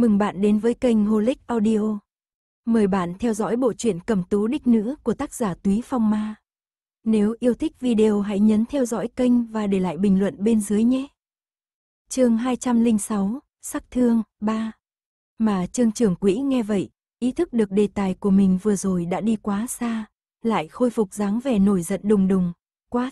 Mừng bạn đến với kênh Holic Audio. Mời bạn theo dõi bộ truyện Cẩm Tú Đích Nữ của tác giả Túy Phong Ma. Nếu yêu thích video hãy nhấn theo dõi kênh và để lại bình luận bên dưới nhé. Chương 206, Sắc Thương 3. Mà Trương trưởng quỹ nghe vậy, ý thức được đề tài của mình vừa rồi đã đi quá xa, lại khôi phục dáng vẻ nổi giận đùng đùng, quát: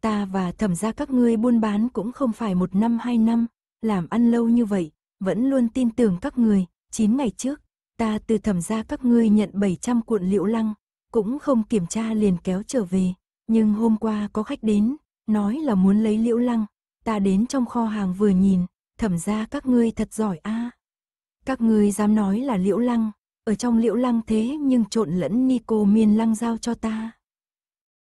"Ta và thẩm gia các ngươi buôn bán cũng không phải một năm hai năm, làm ăn lâu như vậy, vẫn luôn tin tưởng các người, 9 ngày trước, ta từ thẩm ra các ngươi nhận 700 cuộn liễu lăng, cũng không kiểm tra liền kéo trở về, nhưng hôm qua có khách đến, nói là muốn lấy liễu lăng, ta đến trong kho hàng vừa nhìn, thẩm ra các ngươi thật giỏi a. À. Các ngươi dám nói là liễu lăng, ở trong liễu lăng thế nhưng trộn lẫn Nico miên lăng giao cho ta.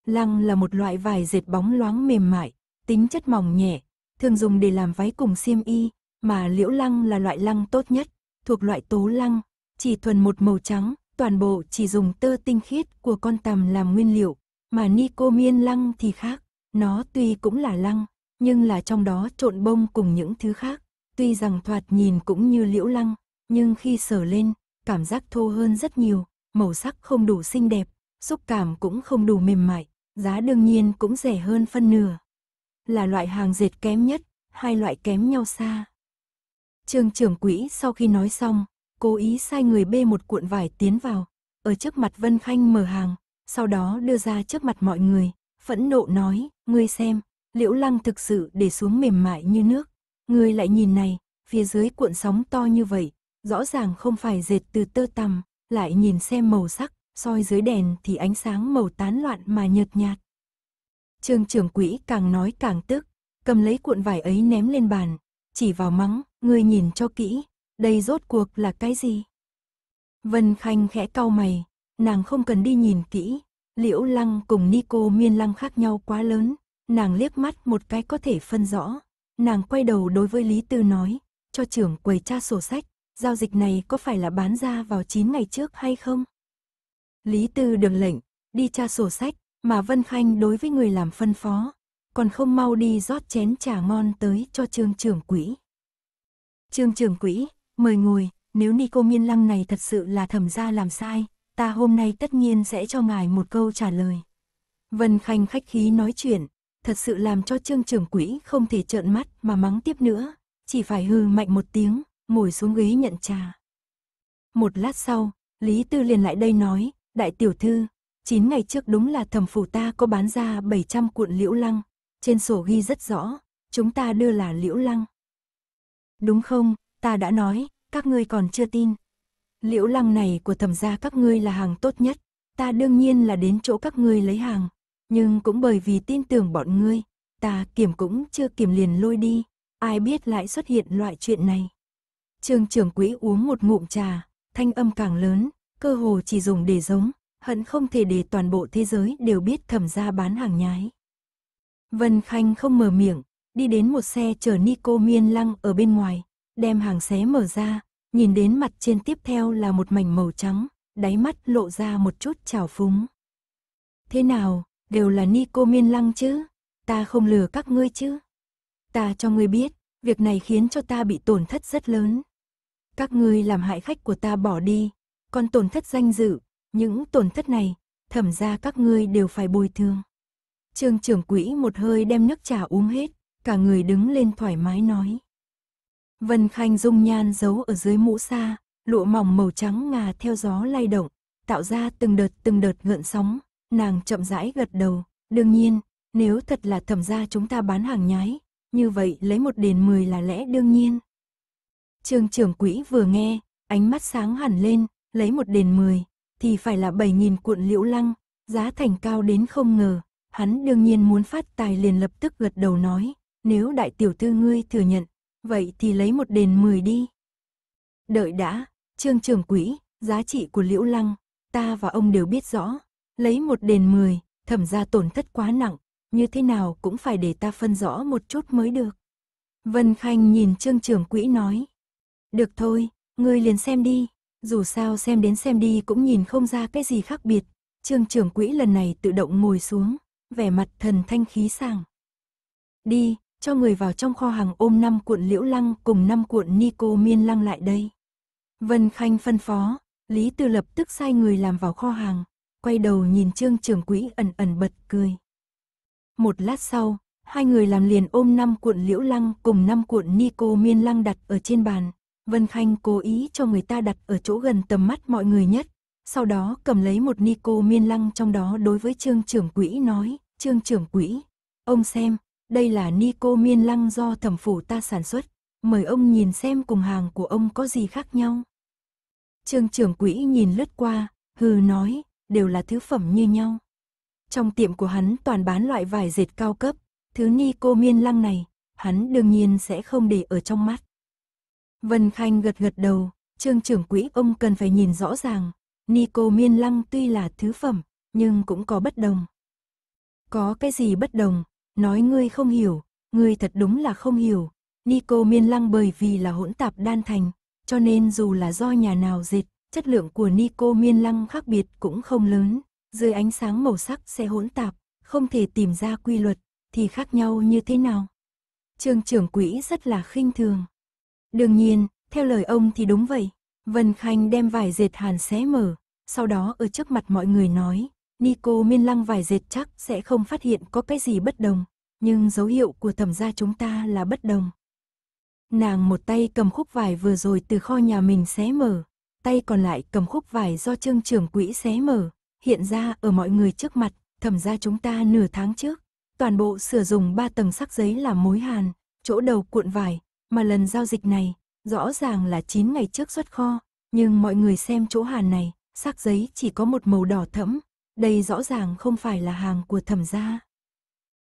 Lăng là một loại vải dệt bóng loáng mềm mại, tính chất mỏng nhẹ, thường dùng để làm váy cùng xiêm y, mà liễu lăng là loại lăng tốt nhất, thuộc loại tố lăng, chỉ thuần một màu trắng, toàn bộ chỉ dùng tơ tinh khiết của con tằm làm nguyên liệu, mà miên lăng thì khác, nó tuy cũng là lăng, nhưng là trong đó trộn bông cùng những thứ khác, tuy rằng thoạt nhìn cũng như liễu lăng, nhưng khi sờ lên, cảm giác thô hơn rất nhiều, màu sắc không đủ xinh đẹp, xúc cảm cũng không đủ mềm mại, giá đương nhiên cũng rẻ hơn phân nửa. Là loại hàng dệt kém nhất, hai loại kém nhau xa. Trương trưởng quỹ sau khi nói xong, cố ý sai người bê một cuộn vải tiến vào, ở trước mặt Vân Khanh mở hàng, sau đó đưa ra trước mặt mọi người, phẫn nộ nói, ngươi xem, liễu lăng thực sự để xuống mềm mại như nước, ngươi lại nhìn này, phía dưới cuộn sóng to như vậy, rõ ràng không phải dệt từ tơ tằm, lại nhìn xem màu sắc, soi dưới đèn thì ánh sáng màu tán loạn mà nhợt nhạt. Trương trưởng quỹ càng nói càng tức, cầm lấy cuộn vải ấy ném lên bàn, chỉ vào mắng, ngươi nhìn cho kỹ, đây rốt cuộc là cái gì? Vân Khanh khẽ cau mày, nàng không cần đi nhìn kỹ, Liễu Lăng cùng Nico Miên Lăng khác nhau quá lớn, nàng liếc mắt một cái có thể phân rõ, nàng quay đầu đối với Lý Tư nói, cho trưởng quầy tra sổ sách, giao dịch này có phải là bán ra vào 9 ngày trước hay không? Lý Tư được lệnh, đi tra sổ sách, mà Vân Khanh đối với người làm phân phó, còn không mau đi rót chén trà ngon tới cho trương trưởng quỹ. Trương trưởng quỹ, mời ngồi, nếu ni cô miên lăng này thật sự là thẩm gia làm sai, ta hôm nay tất nhiên sẽ cho ngài một câu trả lời. Vân Khanh khách khí nói chuyện, thật sự làm cho trương trưởng quỹ không thể trợn mắt mà mắng tiếp nữa, chỉ phải hư mạnh một tiếng, ngồi xuống ghế nhận trà. Một lát sau, Lý Tư liền lại đây nói, đại tiểu thư, 9 ngày trước đúng là thẩm phủ ta có bán ra 700 cuộn liễu lăng, trên sổ ghi rất rõ, chúng ta đưa là Liễu Lăng. Đúng không, ta đã nói, các ngươi còn chưa tin. Liễu Lăng này của thẩm gia các ngươi là hàng tốt nhất, ta đương nhiên là đến chỗ các ngươi lấy hàng, nhưng cũng bởi vì tin tưởng bọn ngươi, ta kiểm cũng chưa kiểm liền lôi đi, ai biết lại xuất hiện loại chuyện này. Trương trưởng quỹ uống một ngụm trà, thanh âm càng lớn, cơ hồ chỉ dùng để giống, hận không thể để toàn bộ thế giới đều biết thẩm gia bán hàng nhái. Vân Khanh không mở miệng, đi đến một xe chở Nico Miên Lăng ở bên ngoài, đem hàng xé mở ra, nhìn đến mặt trên tiếp theo là một mảnh màu trắng, đáy mắt lộ ra một chút trào phúng. Thế nào, đều là Nico Miên Lăng chứ, ta không lừa các ngươi chứ. Ta cho ngươi biết, việc này khiến cho ta bị tổn thất rất lớn. Các ngươi làm hại khách của ta bỏ đi, còn tổn thất danh dự, những tổn thất này, thẩm ra các ngươi đều phải bồi thường. Trương trưởng quỹ một hơi đem nước trà uống hết, cả người đứng lên thoải mái nói. Vân Khanh dung nhan giấu ở dưới mũ xa, lụa mỏng màu trắng ngà theo gió lay động, tạo ra từng đợt từng đợt gợn sóng, nàng chậm rãi gật đầu, đương nhiên, nếu thật là thẩm ra chúng ta bán hàng nhái, như vậy lấy một đền mười là lẽ đương nhiên. Trương trưởng quỹ vừa nghe, ánh mắt sáng hẳn lên, lấy một đền mười, thì phải là bảy nghìn cuộn liễu lăng, giá thành cao đến không ngờ, Hắn đương nhiên muốn phát tài liền lập tức gật đầu nói, nếu đại tiểu thư ngươi thừa nhận, vậy thì lấy một đền mười đi. Đợi đã, trương trưởng quỹ, giá trị của liễu lăng, ta và ông đều biết rõ, lấy một đền mười, thẩm ra tổn thất quá nặng, như thế nào cũng phải để ta phân rõ một chút mới được. Vân Khanh nhìn trương trưởng quỹ nói, được thôi, ngươi liền xem đi, dù sao xem đến xem đi cũng nhìn không ra cái gì khác biệt, trương trưởng quỹ lần này tự động ngồi xuống vẻ mặt thần thanh khí sàng Đi, cho người vào trong kho hàng ôm 5 cuộn liễu lăng cùng 5 cuộn nico miên lăng lại đây. Vân Khanh phân phó, Lý Tư lập tức sai người làm vào kho hàng, quay đầu nhìn Trương trưởng quỹ ẩn ẩn bật cười. Một lát sau, hai người làm liền ôm 5 cuộn liễu lăng cùng 5 cuộn nico miên lăng đặt ở trên bàn. Vân Khanh cố ý cho người ta đặt ở chỗ gần tầm mắt mọi người nhất, sau đó cầm lấy một nico miên lăng trong đó đối với Trương trưởng quỹ nói, Trương trưởng quỹ, ông xem, đây là Nico Miên Lăng do thẩm phủ ta sản xuất, mời ông nhìn xem cùng hàng của ông có gì khác nhau. Trương trưởng quỹ nhìn lướt qua, hừ nói, đều là thứ phẩm như nhau. Trong tiệm của hắn toàn bán loại vải dệt cao cấp, thứ Nico Miên Lăng này, hắn đương nhiên sẽ không để ở trong mắt. Vân Khanh gật gật đầu, trương trưởng quỹ ông cần phải nhìn rõ ràng, Nico Miên Lăng tuy là thứ phẩm, nhưng cũng có bất đồng. Có cái gì bất đồng, nói ngươi không hiểu, ngươi thật đúng là không hiểu. Nico miên lăng bởi vì là hỗn tạp đan thành, cho nên dù là do nhà nào dệt, chất lượng của Nico miên lăng khác biệt cũng không lớn. Dưới ánh sáng màu sắc sẽ hỗn tạp, không thể tìm ra quy luật, thì khác nhau như thế nào? Trương trưởng quỹ rất là khinh thường. Đương nhiên, theo lời ông thì đúng vậy. Vân Khanh đem vải dệt hàn xé mở, sau đó ở trước mặt mọi người nói, Nico miên lăng vài dệt chắc sẽ không phát hiện có cái gì bất đồng, nhưng dấu hiệu của thẩm gia chúng ta là bất đồng. Nàng một tay cầm khúc vải vừa rồi từ kho nhà mình xé mở, tay còn lại cầm khúc vải do trương trưởng quỹ xé mở, hiện ra ở mọi người trước mặt, thẩm gia chúng ta nửa tháng trước, toàn bộ sửa dùng ba tầng sắc giấy làm mối hàn, chỗ đầu cuộn vải, mà lần giao dịch này, rõ ràng là 9 ngày trước xuất kho, nhưng mọi người xem chỗ hàn này, sắc giấy chỉ có một màu đỏ thẫm, đây rõ ràng không phải là hàng của thẩm gia.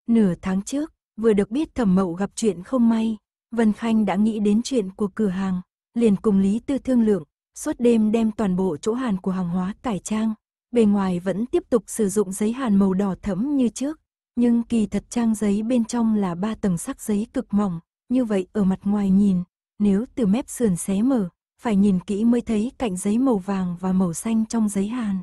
Nửa tháng trước, vừa được biết thẩm mậu gặp chuyện không may, Vân Khanh đã nghĩ đến chuyện của cửa hàng, liền cùng Lý Tư thương lượng, suốt đêm đem toàn bộ chỗ hàn của hàng hóa cải trang, bề ngoài vẫn tiếp tục sử dụng giấy hàn màu đỏ thẫm như trước, nhưng kỳ thật trang giấy bên trong là ba tầng sắc giấy cực mỏng, như vậy ở mặt ngoài nhìn, nếu từ mép sườn xé mở, phải nhìn kỹ mới thấy cạnh giấy màu vàng và màu xanh trong giấy hàn.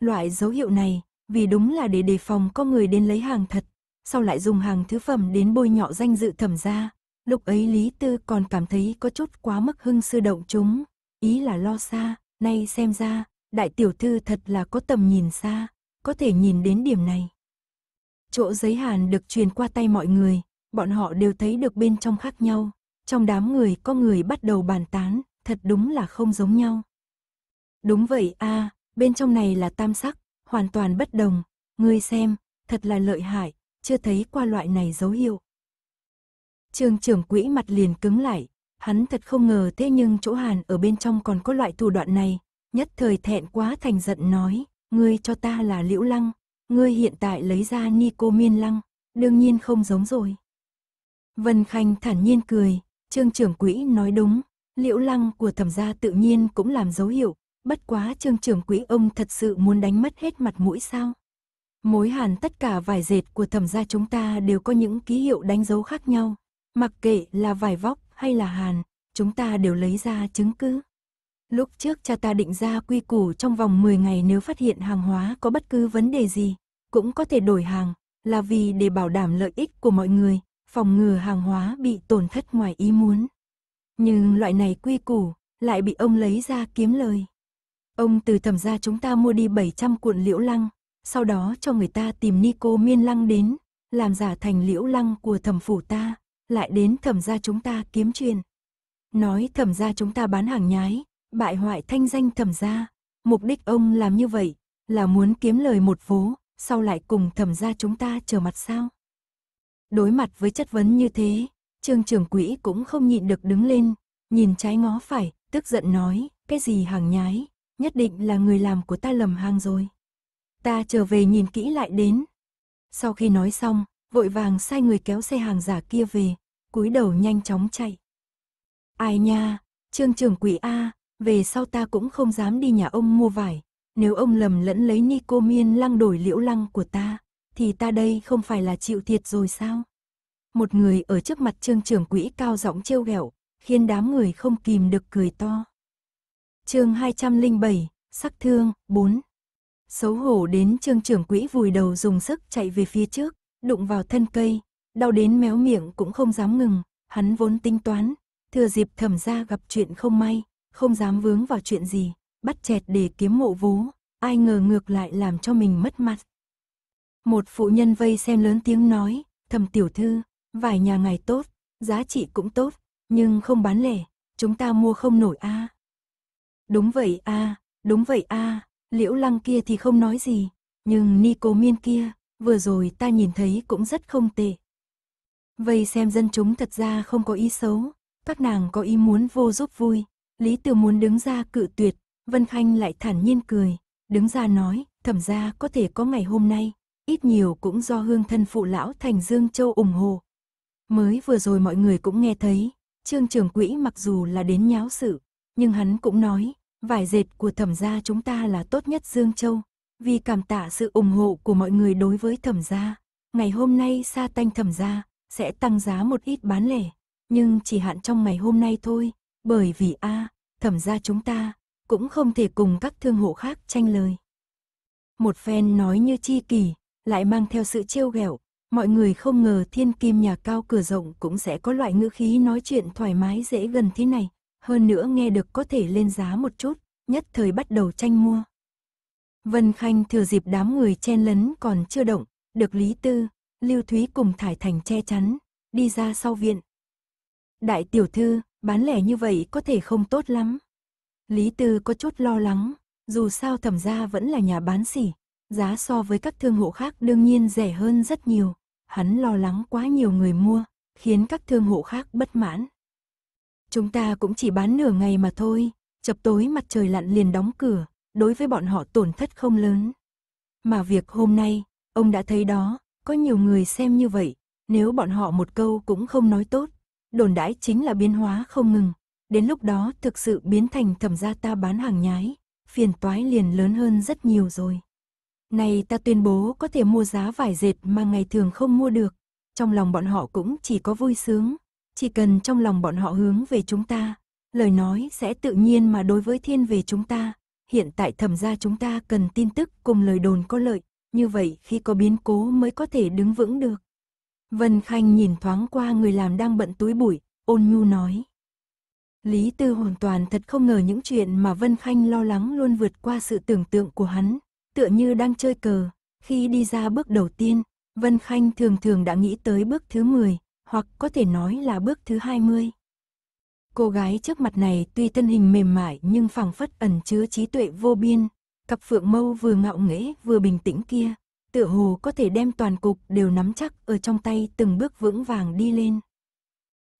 Loại dấu hiệu này, vì đúng là để đề phòng có người đến lấy hàng thật, sau lại dùng hàng thứ phẩm đến bôi nhọ danh dự thẩm gia. Lúc ấy Lý Tư còn cảm thấy có chút quá mức hưng sư động chúng, ý là lo xa, nay xem ra, đại tiểu thư thật là có tầm nhìn xa, có thể nhìn đến điểm này. Chỗ giấy hàn được truyền qua tay mọi người, bọn họ đều thấy được bên trong khác nhau, trong đám người có người bắt đầu bàn tán, thật đúng là không giống nhau. Đúng vậy a, à, bên trong này là tam sắc, hoàn toàn bất đồng, ngươi xem, thật là lợi hại, chưa thấy qua loại này dấu hiệu. Trường trưởng quỹ mặt liền cứng lại, hắn thật không ngờ thế nhưng chỗ hàn ở bên trong còn có loại thủ đoạn này, nhất thời thẹn quá thành giận nói, ngươi cho ta là liễu lăng, ngươi hiện tại lấy ra ni cô miên lăng, đương nhiên không giống rồi. Vân Khanh thản nhiên cười, trương trưởng quỹ nói đúng, liễu lăng của thẩm gia tự nhiên cũng làm dấu hiệu, Bất quá trương trưởng quỹ ông thật sự muốn đánh mất hết mặt mũi sao? Mối hàn tất cả vải dệt của thẩm gia chúng ta đều có những ký hiệu đánh dấu khác nhau. Mặc kệ là vải vóc hay là hàn, chúng ta đều lấy ra chứng cứ. Lúc trước cha ta định ra quy củ trong vòng 10 ngày nếu phát hiện hàng hóa có bất cứ vấn đề gì, cũng có thể đổi hàng, là vì để bảo đảm lợi ích của mọi người, phòng ngừa hàng hóa bị tổn thất ngoài ý muốn. Nhưng loại này quy củ lại bị ông lấy ra kiếm lời. Ông từ thẩm gia chúng ta mua đi 700 cuộn liễu lăng, sau đó cho người ta tìm Nico Miên Lăng đến, làm giả thành liễu lăng của thẩm phủ ta, lại đến thẩm gia chúng ta kiếm chuyện. Nói thẩm gia chúng ta bán hàng nhái, bại hoại thanh danh thẩm gia mục đích ông làm như vậy là muốn kiếm lời một vố, sau lại cùng thẩm gia chúng ta trở mặt sao? Đối mặt với chất vấn như thế, Trương trưởng quỹ cũng không nhịn được đứng lên, nhìn trái ngó phải, tức giận nói, cái gì hàng nhái, nhất định là người làm của ta lầm hang rồi. Ta trở về nhìn kỹ lại đến. Sau khi nói xong, vội vàng sai người kéo xe hàng giả kia về, cúi đầu nhanh chóng chạy. Ai nha, trương trưởng quỷ A, về sau ta cũng không dám đi nhà ông mua vải. Nếu ông lầm lẫn lấy Nico lăng đổi liễu lăng của ta, thì ta đây không phải là chịu thiệt rồi sao? Một người ở trước mặt trương trưởng quỹ cao giọng trêu ghẹo, khiến đám người không kìm được cười to chương 207, sắc thương, 4. Xấu hổ đến trương trưởng quỹ vùi đầu dùng sức chạy về phía trước, đụng vào thân cây, đau đến méo miệng cũng không dám ngừng, hắn vốn tính toán, thừa dịp thẩm ra gặp chuyện không may, không dám vướng vào chuyện gì, bắt chẹt để kiếm mộ vú, ai ngờ ngược lại làm cho mình mất mặt. Một phụ nhân vây xem lớn tiếng nói, thầm tiểu thư, vài nhà ngài tốt, giá trị cũng tốt, nhưng không bán lẻ, chúng ta mua không nổi a à. Đúng vậy a, đúng vậy a, Liễu Lăng kia thì không nói gì, nhưng Nico Miên kia, vừa rồi ta nhìn thấy cũng rất không tệ. Vây xem dân chúng thật ra không có ý xấu, các nàng có ý muốn vô giúp vui, Lý Từ muốn đứng ra cự tuyệt, Vân Khanh lại thản nhiên cười, đứng ra nói, thẩm ra có thể có ngày hôm nay, ít nhiều cũng do hương thân phụ lão thành Dương Châu ủng hộ. Mới vừa rồi mọi người cũng nghe thấy, Trương Trường Quỹ mặc dù là đến nháo sự, nhưng hắn cũng nói, vải dệt của thẩm gia chúng ta là tốt nhất Dương Châu, vì cảm tạ sự ủng hộ của mọi người đối với thẩm gia. Ngày hôm nay sa tanh thẩm gia sẽ tăng giá một ít bán lẻ, nhưng chỉ hạn trong ngày hôm nay thôi, bởi vì a thẩm gia chúng ta cũng không thể cùng các thương hộ khác tranh lời. Một phen nói như chi kỳ lại mang theo sự trêu ghẹo, mọi người không ngờ thiên kim nhà cao cửa rộng cũng sẽ có loại ngữ khí nói chuyện thoải mái dễ gần thế này, hơn nữa nghe được có thể lên giá một chút, nhất thời bắt đầu tranh mua. Vân Khanh thừa dịp đám người chen lấn còn chưa động, được Lý Tư, Lưu Thúy cùng Thải Thành che chắn, đi ra sau viện. Đại tiểu thư, bán lẻ như vậy có thể không tốt lắm. Lý Tư có chút lo lắng, dù sao thẩm gia vẫn là nhà bán sỉ, giá so với các thương hộ khác đương nhiên rẻ hơn rất nhiều. Hắn lo lắng quá nhiều người mua, khiến các thương hộ khác bất mãn. Chúng ta cũng chỉ bán nửa ngày mà thôi, chập tối mặt trời lặn liền đóng cửa, đối với bọn họ tổn thất không lớn. Mà việc hôm nay, ông đã thấy đó, có nhiều người xem như vậy, nếu bọn họ một câu cũng không nói tốt, đồn đãi chính là biến hóa không ngừng, đến lúc đó thực sự biến thành thẩm gia ta bán hàng nhái, phiền toái liền lớn hơn rất nhiều rồi. Này ta tuyên bố có thể mua giá vải dệt mà ngày thường không mua được, trong lòng bọn họ cũng chỉ có vui sướng, chỉ cần trong lòng bọn họ hướng về chúng ta, lời nói sẽ tự nhiên mà đối với thiên về chúng ta. Hiện tại thẩm gia chúng ta cần tin tức cùng lời đồn có lợi, như vậy khi có biến cố mới có thể đứng vững được. Vân Khanh nhìn thoáng qua người làm đang bận túi bụi, ôn nhu nói. Lý Tư hoàn toàn thật không ngờ những chuyện mà Vân Khanh lo lắng luôn vượt qua sự tưởng tượng của hắn, tựa như đang chơi cờ. Khi đi ra bước đầu tiên, Vân Khanh thường thường đã nghĩ tới bước thứ 10, hoặc có thể nói là bước thứ 20. Cô gái trước mặt này tuy thân hình mềm mại nhưng phảng phất ẩn chứa trí tuệ vô biên, cặp phượng mâu vừa ngạo nghễ vừa bình tĩnh kia, tựa hồ có thể đem toàn cục đều nắm chắc ở trong tay từng bước vững vàng đi lên.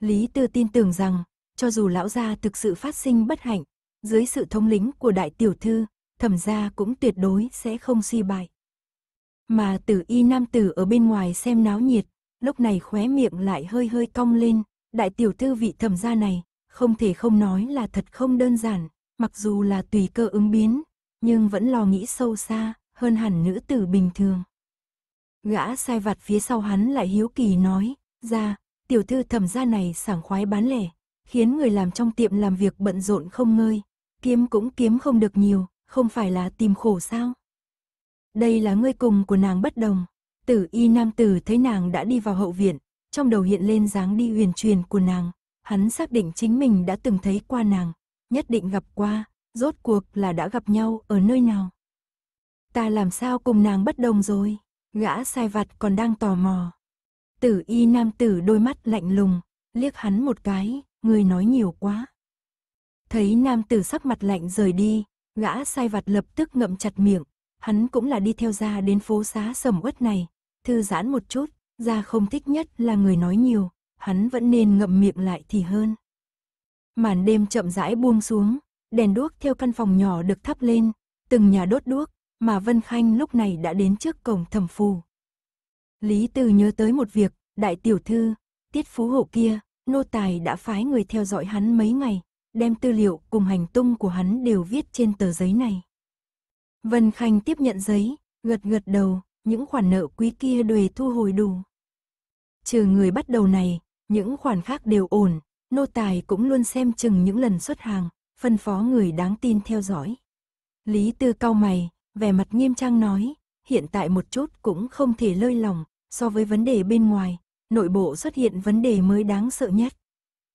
Lý Tư tin tưởng rằng, cho dù lão gia thực sự phát sinh bất hạnh, dưới sự thống lĩnh của đại tiểu thư, thẩm gia cũng tuyệt đối sẽ không suy bại. Mà tử y nam tử ở bên ngoài xem náo nhiệt, lúc này khóe miệng lại hơi hơi cong lên, đại tiểu thư vị thẩm gia này, không thể không nói là thật không đơn giản, mặc dù là tùy cơ ứng biến, nhưng vẫn lo nghĩ sâu xa, hơn hẳn nữ tử bình thường. Gã sai vặt phía sau hắn lại hiếu kỳ nói, ra, tiểu thư thẩm gia này sảng khoái bán lẻ, khiến người làm trong tiệm làm việc bận rộn không ngơi, kiếm cũng kiếm không được nhiều, không phải là tìm khổ sao. Đây là ngươi cùng của nàng bất đồng, Tử y nam tử thấy nàng đã đi vào hậu viện, trong đầu hiện lên dáng đi huyền truyền của nàng. Hắn xác định chính mình đã từng thấy qua nàng, nhất định gặp qua, rốt cuộc là đã gặp nhau ở nơi nào. Ta làm sao cùng nàng bất đồng rồi, gã sai vặt còn đang tò mò. Tử y nam tử đôi mắt lạnh lùng, liếc hắn một cái, người nói nhiều quá. Thấy nam tử sắc mặt lạnh rời đi, gã sai vặt lập tức ngậm chặt miệng, hắn cũng là đi theo ra đến phố xá sầm uất này, thư giãn một chút, ra không thích nhất là người nói nhiều, hắn vẫn nên ngậm miệng lại thì hơn. Màn đêm chậm rãi buông xuống, đèn đuốc theo căn phòng nhỏ được thắp lên, từng nhà đốt đuốc, mà Vân Khanh lúc này đã đến trước cổng thẩm phù. Lý Từ nhớ tới một việc, đại tiểu thư, tiết phú hộ kia, nô tài đã phái người theo dõi hắn mấy ngày, đem tư liệu cùng hành tung của hắn đều viết trên tờ giấy này. Vân Khanh tiếp nhận giấy, gật gật đầu, những khoản nợ quý kia đều thu hồi đủ. Trừ người bắt đầu này, những khoản khác đều ổn, nô tài cũng luôn xem chừng những lần xuất hàng, phân phó người đáng tin theo dõi. Lý Tư cau mày, vẻ mặt nghiêm trang nói, hiện tại một chút cũng không thể lơi lòng, so với vấn đề bên ngoài, nội bộ xuất hiện vấn đề mới đáng sợ nhất.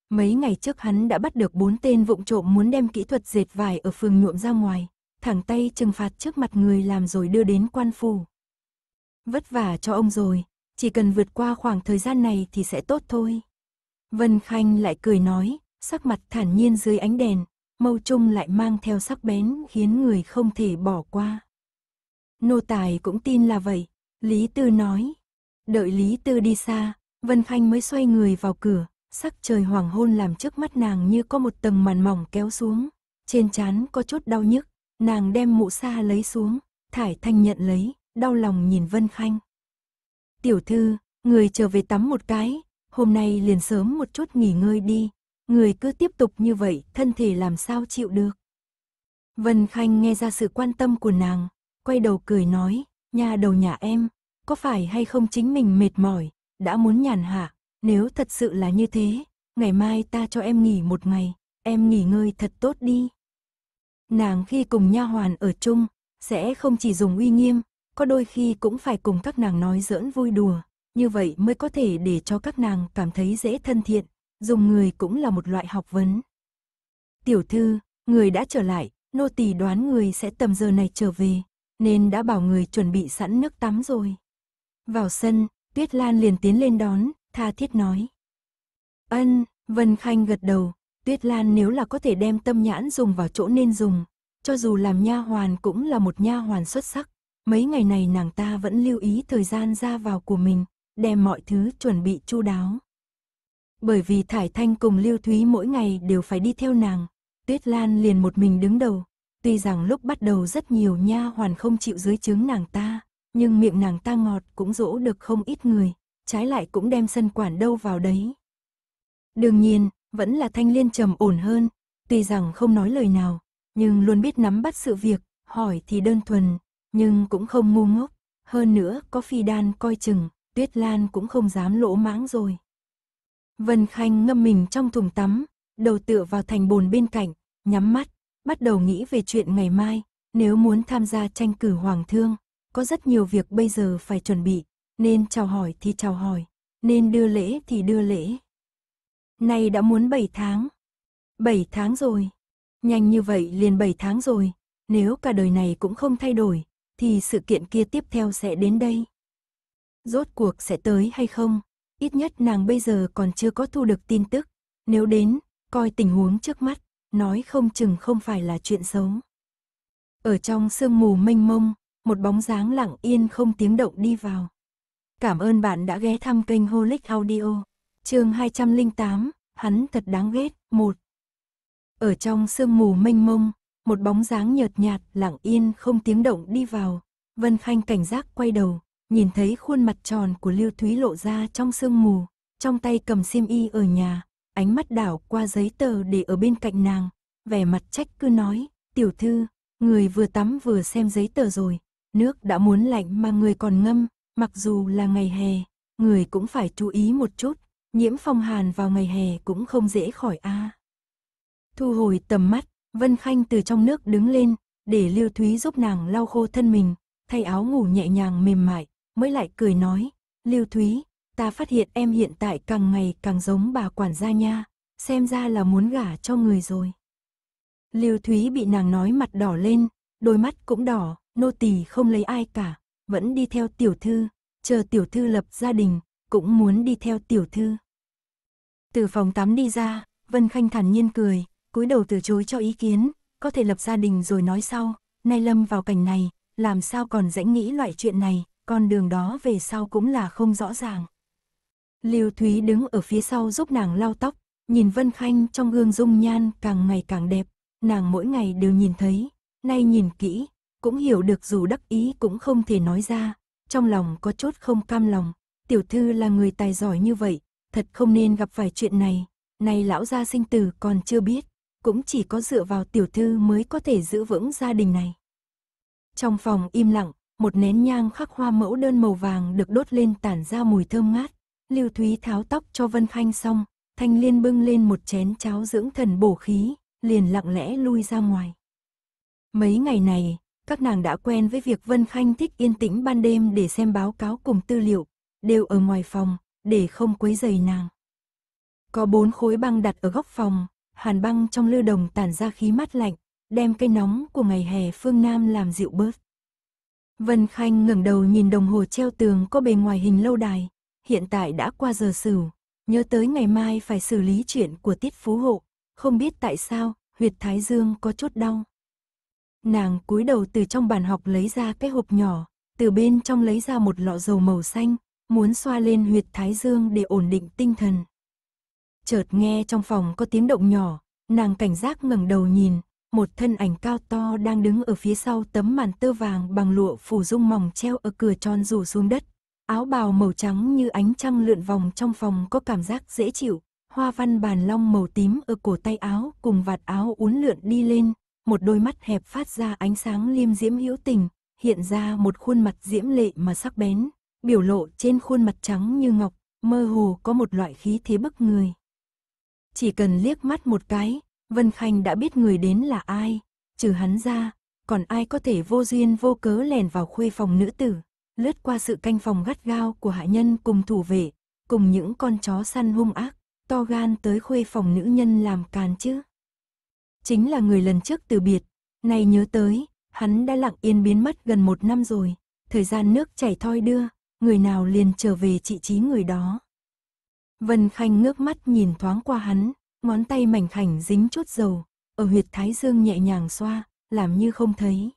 Mấy ngày trước hắn đã bắt được bốn tên vụng trộm muốn đem kỹ thuật dệt vải ở phường nhuộm ra ngoài, thẳng tay trừng phạt trước mặt người làm rồi đưa đến quan phủ. Vất vả cho ông rồi, chỉ cần vượt qua khoảng thời gian này thì sẽ tốt thôi. Vân Khanh lại cười nói, sắc mặt thản nhiên dưới ánh đèn, mâu trung lại mang theo sắc bén khiến người không thể bỏ qua. Nô tài cũng tin là vậy, Lý Tư nói. Đợi Lý Tư đi xa, Vân Khanh mới xoay người vào cửa, sắc trời hoàng hôn làm trước mắt nàng như có một tầng màn mỏng kéo xuống. Trên trán có chút đau nhức, nàng đem mụ sa lấy xuống, thải thanh nhận lấy, đau lòng nhìn Vân Khanh. Tiểu thư, người trở về tắm một cái, hôm nay liền sớm một chút nghỉ ngơi đi, người cứ tiếp tục như vậy, thân thể làm sao chịu được. Vân Khanh nghe ra sự quan tâm của nàng, quay đầu cười nói, nhà đầu nhà em, có phải hay không chính mình mệt mỏi, đã muốn nhàn hạ, nếu thật sự là như thế, ngày mai ta cho em nghỉ một ngày, em nghỉ ngơi thật tốt đi. Nàng khi cùng nha hoàn ở chung, sẽ không chỉ dùng uy nghiêm, có đôi khi cũng phải cùng các nàng nói giỡn vui đùa, như vậy mới có thể để cho các nàng cảm thấy dễ thân thiện, dùng người cũng là một loại học vấn. Tiểu thư, người đã trở lại, nô tỳ đoán người sẽ tầm giờ này trở về, nên đã bảo người chuẩn bị sẵn nước tắm rồi. Vào sân, Tuyết Lan liền tiến lên đón, tha thiết nói. Ân, Vân Khanh gật đầu, Tuyết Lan nếu là có thể đem tâm nhãn dùng vào chỗ nên dùng, cho dù làm nha hoàn cũng là một nha hoàn xuất sắc. Mấy ngày này nàng ta vẫn lưu ý thời gian ra vào của mình, đem mọi thứ chuẩn bị chu đáo. Bởi vì Thải Thanh cùng Lưu Thúy mỗi ngày đều phải đi theo nàng, Tuyết Lan liền một mình đứng đầu. Tuy rằng lúc bắt đầu rất nhiều nha hoàn không chịu dưới chướng nàng ta, nhưng miệng nàng ta ngọt cũng dỗ được không ít người, trái lại cũng đem sân quản đâu vào đấy. Đương nhiên, vẫn là Thanh Liên trầm ổn hơn, tuy rằng không nói lời nào, nhưng luôn biết nắm bắt sự việc, hỏi thì đơn thuần, nhưng cũng không ngu ngốc, hơn nữa có phi đan coi chừng, Tuyết Lan cũng không dám lỗ mãng rồi. Vân Khanh ngâm mình trong thùng tắm, đầu tựa vào thành bồn bên cạnh, nhắm mắt, bắt đầu nghĩ về chuyện ngày mai, nếu muốn tham gia tranh cử hoàng thương, có rất nhiều việc bây giờ phải chuẩn bị, nên chào hỏi thì chào hỏi, nên đưa lễ thì đưa lễ. Nay đã muốn 7 tháng. 7 tháng rồi. Nhanh như vậy liền 7 tháng rồi, nếu cả đời này cũng không thay đổi, thì sự kiện kia tiếp theo sẽ đến đây. Rốt cuộc sẽ tới hay không? Ít nhất nàng bây giờ còn chưa có thu được tin tức. Nếu đến, coi tình huống trước mắt, nói không chừng không phải là chuyện xấu. Ở trong sương mù mênh mông, một bóng dáng lặng yên không tiếng động đi vào. Cảm ơn bạn đã ghé thăm kênh Holic Audio. Chương 208, hắn thật đáng ghét, 1. Ở trong sương mù mênh mông, một bóng dáng nhợt nhạt, lặng yên, không tiếng động đi vào. Vân Khanh cảnh giác quay đầu, nhìn thấy khuôn mặt tròn của Lưu Thúy lộ ra trong sương mù, trong tay cầm sim y ở nhà, ánh mắt đảo qua giấy tờ để ở bên cạnh nàng, vẻ mặt trách cứ nói, tiểu thư, người vừa tắm vừa xem giấy tờ rồi, nước đã muốn lạnh mà người còn ngâm, mặc dù là ngày hè, người cũng phải chú ý một chút, nhiễm phong hàn vào ngày hè cũng không dễ khỏi a. Thu hồi tầm mắt, Vân Khanh từ trong nước đứng lên, để Lưu Thúy giúp nàng lau khô thân mình, thay áo ngủ nhẹ nhàng mềm mại, mới lại cười nói, Lưu Thúy, ta phát hiện em hiện tại càng ngày càng giống bà quản gia nha, xem ra là muốn gả cho người rồi. Lưu Thúy bị nàng nói mặt đỏ lên, đôi mắt cũng đỏ, nô tỳ không lấy ai cả, vẫn đi theo tiểu thư, chờ tiểu thư lập gia đình, cũng muốn đi theo tiểu thư. Từ phòng tắm đi ra, Vân Khanh thản nhiên cười, cúi đầu từ chối cho ý kiến, có thể lập gia đình rồi nói sau, nay lâm vào cảnh này, làm sao còn dãnh nghĩ loại chuyện này, con đường đó về sau cũng là không rõ ràng. liêu Thúy đứng ở phía sau giúp nàng lau tóc, nhìn Vân Khanh trong gương dung nhan càng ngày càng đẹp, nàng mỗi ngày đều nhìn thấy, nay nhìn kỹ, cũng hiểu được dù đắc ý cũng không thể nói ra, trong lòng có chút không cam lòng, tiểu thư là người tài giỏi như vậy, thật không nên gặp phải chuyện này, nay lão gia sinh tử còn chưa biết cũng chỉ có dựa vào tiểu thư mới có thể giữ vững gia đình này. Trong phòng im lặng, một nén nhang khắc hoa mẫu đơn màu vàng được đốt lên tản ra mùi thơm ngát. Lưu Thúy tháo tóc cho Vân Khanh xong, Thanh Liên bưng lên một chén cháo dưỡng thần bổ khí, liền lặng lẽ lui ra ngoài. Mấy ngày này, các nàng đã quen với việc Vân Khanh thích yên tĩnh ban đêm để xem báo cáo cùng tư liệu, đều ở ngoài phòng, để không quấy rầy nàng. Có bốn khối băng đặt ở góc phòng, hàn băng trong lư đồng tản ra khí mát lạnh, đem cây nóng của ngày hè phương Nam làm dịu bớt. Vân Khanh ngẩng đầu nhìn đồng hồ treo tường có bề ngoài hình lâu đài, hiện tại đã qua giờ sửu, nhớ tới ngày mai phải xử lý chuyện của Tiết Phú Hộ, không biết tại sao, huyệt Thái Dương có chút đau. Nàng cúi đầu từ trong bàn học lấy ra cái hộp nhỏ, từ bên trong lấy ra một lọ dầu màu xanh, muốn xoa lên huyệt Thái Dương để ổn định tinh thần chợt nghe trong phòng có tiếng động nhỏ, nàng cảnh giác ngẩng đầu nhìn, một thân ảnh cao to đang đứng ở phía sau tấm màn tơ vàng bằng lụa phủ dung mỏng treo ở cửa tròn rủ xuống đất. Áo bào màu trắng như ánh trăng lượn vòng trong phòng có cảm giác dễ chịu, hoa văn bàn long màu tím ở cổ tay áo cùng vạt áo uốn lượn đi lên, một đôi mắt hẹp phát ra ánh sáng liêm diễm hữu tình, hiện ra một khuôn mặt diễm lệ mà sắc bén, biểu lộ trên khuôn mặt trắng như ngọc, mơ hồ có một loại khí thế bức người. Chỉ cần liếc mắt một cái, Vân Khanh đã biết người đến là ai, trừ hắn ra, còn ai có thể vô duyên vô cớ lèn vào khuê phòng nữ tử, lướt qua sự canh phòng gắt gao của hạ nhân cùng thủ vệ, cùng những con chó săn hung ác, to gan tới khuê phòng nữ nhân làm càn chứ. Chính là người lần trước từ biệt, nay nhớ tới, hắn đã lặng yên biến mất gần một năm rồi, thời gian nước chảy thoi đưa, người nào liền trở về trị trí người đó. Vân Khanh ngước mắt nhìn thoáng qua hắn, ngón tay mảnh khảnh dính chút dầu, ở huyệt thái dương nhẹ nhàng xoa, làm như không thấy.